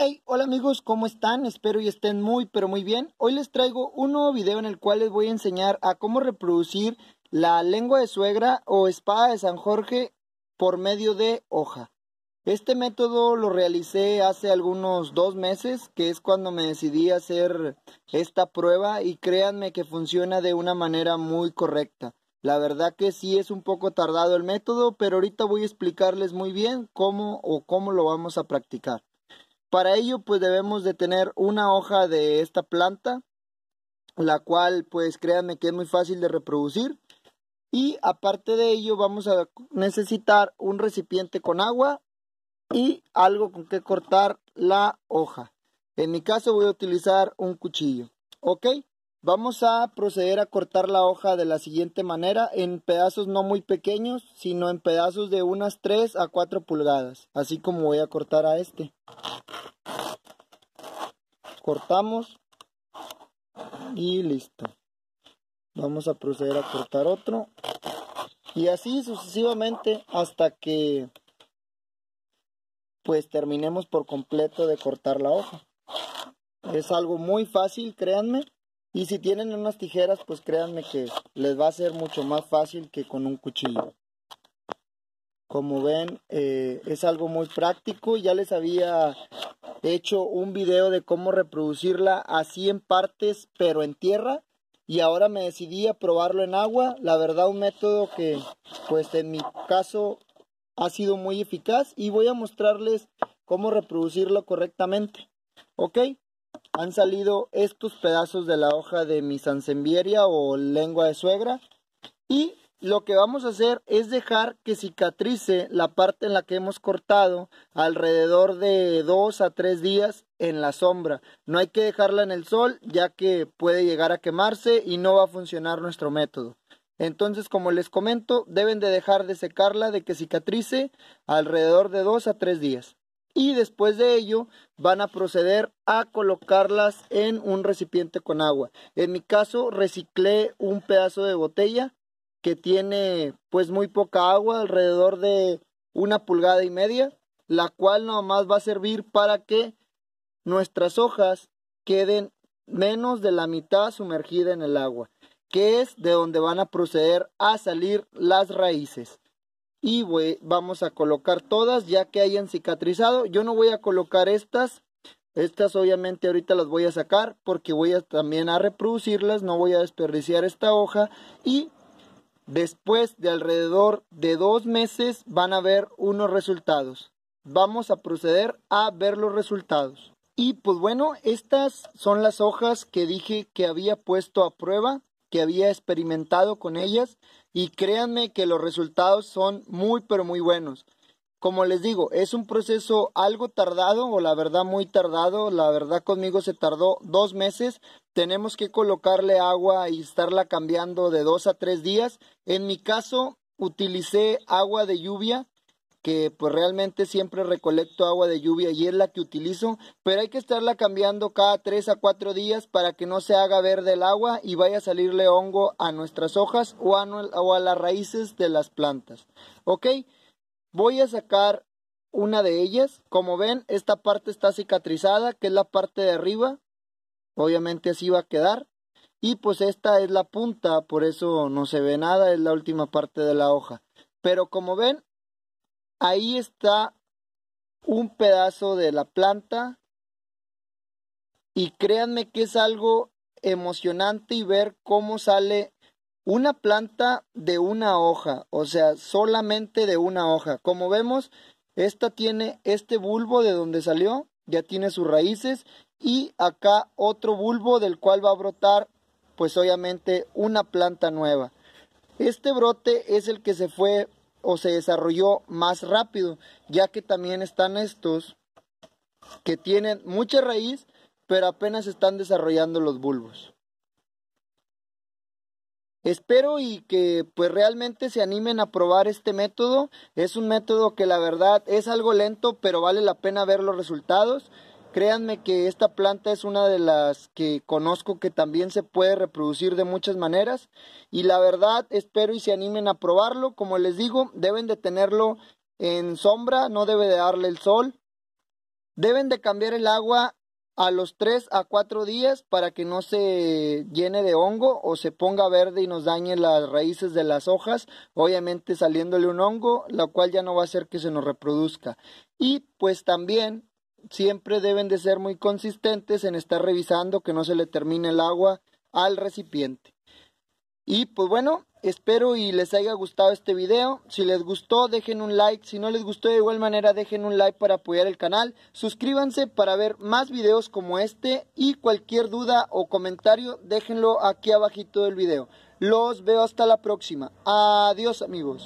Hey, hola amigos, ¿cómo están? Espero y estén muy pero muy bien. Hoy les traigo un nuevo video en el cual les voy a enseñar a cómo reproducir la lengua de suegra o espada de San Jorge por medio de hoja. Este método lo realicé hace algunos dos meses, que es cuando me decidí hacer esta prueba y créanme que funciona de una manera muy correcta. La verdad que sí es un poco tardado el método, pero ahorita voy a explicarles muy bien cómo o cómo lo vamos a practicar. Para ello, pues debemos de tener una hoja de esta planta, la cual, pues créanme que es muy fácil de reproducir. Y aparte de ello, vamos a necesitar un recipiente con agua y algo con que cortar la hoja. En mi caso voy a utilizar un cuchillo. ¿Ok? Vamos a proceder a cortar la hoja de la siguiente manera en pedazos no muy pequeños, sino en pedazos de unas 3 a 4 pulgadas, así como voy a cortar a este. Cortamos y listo. Vamos a proceder a cortar otro y así sucesivamente hasta que pues terminemos por completo de cortar la hoja. Es algo muy fácil, créanme. Y si tienen unas tijeras, pues créanme que les va a ser mucho más fácil que con un cuchillo. Como ven, eh, es algo muy práctico. Ya les había hecho un video de cómo reproducirla así en partes, pero en tierra. Y ahora me decidí a probarlo en agua. La verdad, un método que, pues en mi caso, ha sido muy eficaz. Y voy a mostrarles cómo reproducirlo correctamente. ¿Ok? han salido estos pedazos de la hoja de mi sansevieria o lengua de suegra y lo que vamos a hacer es dejar que cicatrice la parte en la que hemos cortado alrededor de dos a tres días en la sombra. No hay que dejarla en el sol ya que puede llegar a quemarse y no va a funcionar nuestro método. Entonces, como les comento, deben de dejar de secarla, de que cicatrice alrededor de dos a tres días y después de ello van a proceder a colocarlas en un recipiente con agua. En mi caso reciclé un pedazo de botella que tiene pues muy poca agua, alrededor de una pulgada y media, la cual nada más va a servir para que nuestras hojas queden menos de la mitad sumergida en el agua, que es de donde van a proceder a salir las raíces y vamos a colocar todas ya que hayan cicatrizado. Yo no voy a colocar estas. Estas obviamente ahorita las voy a sacar porque voy también a reproducirlas, no voy a desperdiciar esta hoja y después de alrededor de dos meses van a ver unos resultados. Vamos a proceder a ver los resultados. Y pues bueno, estas son las hojas que dije que había puesto a prueba, que había experimentado con ellas y créanme que los resultados son muy pero muy buenos. Como les digo, es un proceso algo tardado o la verdad muy tardado, la verdad conmigo se tardó dos meses, tenemos que colocarle agua y estarla cambiando de dos a tres días. En mi caso utilicé agua de lluvia que pues realmente siempre recolecto agua de lluvia y es la que utilizo, pero hay que estarla cambiando cada 3 a 4 días para que no se haga verde el agua y vaya a salirle hongo a nuestras hojas o a, o a las raíces de las plantas. ¿Ok? Voy a sacar una de ellas. Como ven, esta parte está cicatrizada, que es la parte de arriba. Obviamente así va a quedar. Y pues esta es la punta, por eso no se ve nada, es la última parte de la hoja. Pero como ven, Ahí está un pedazo de la planta y créanme que es algo emocionante y ver cómo sale una planta de una hoja, o sea, solamente de una hoja. Como vemos, esta tiene este bulbo de donde salió, ya tiene sus raíces y acá otro bulbo del cual va a brotar pues obviamente una planta nueva. Este brote es el que se fue o se desarrolló más rápido, ya que también están estos que tienen mucha raíz, pero apenas están desarrollando los bulbos. Espero y que pues realmente se animen a probar este método. Es un método que la verdad es algo lento, pero vale la pena ver los resultados. Créanme que esta planta es una de las que conozco que también se puede reproducir de muchas maneras y la verdad espero y se animen a probarlo. Como les digo, deben de tenerlo en sombra, no debe de darle el sol. Deben de cambiar el agua a los 3 a 4 días para que no se llene de hongo o se ponga verde y nos dañe las raíces de las hojas, obviamente saliéndole un hongo, lo cual ya no va a hacer que se nos reproduzca. Y pues también siempre deben de ser muy consistentes en estar revisando que no se le termine el agua al recipiente. Y pues bueno, espero y les haya gustado este video. Si les gustó, dejen un like. Si no les gustó, de igual manera, dejen un like para apoyar el canal. Suscríbanse para ver más videos como este. Y cualquier duda o comentario, déjenlo aquí abajito del video. Los veo hasta la próxima. Adiós amigos.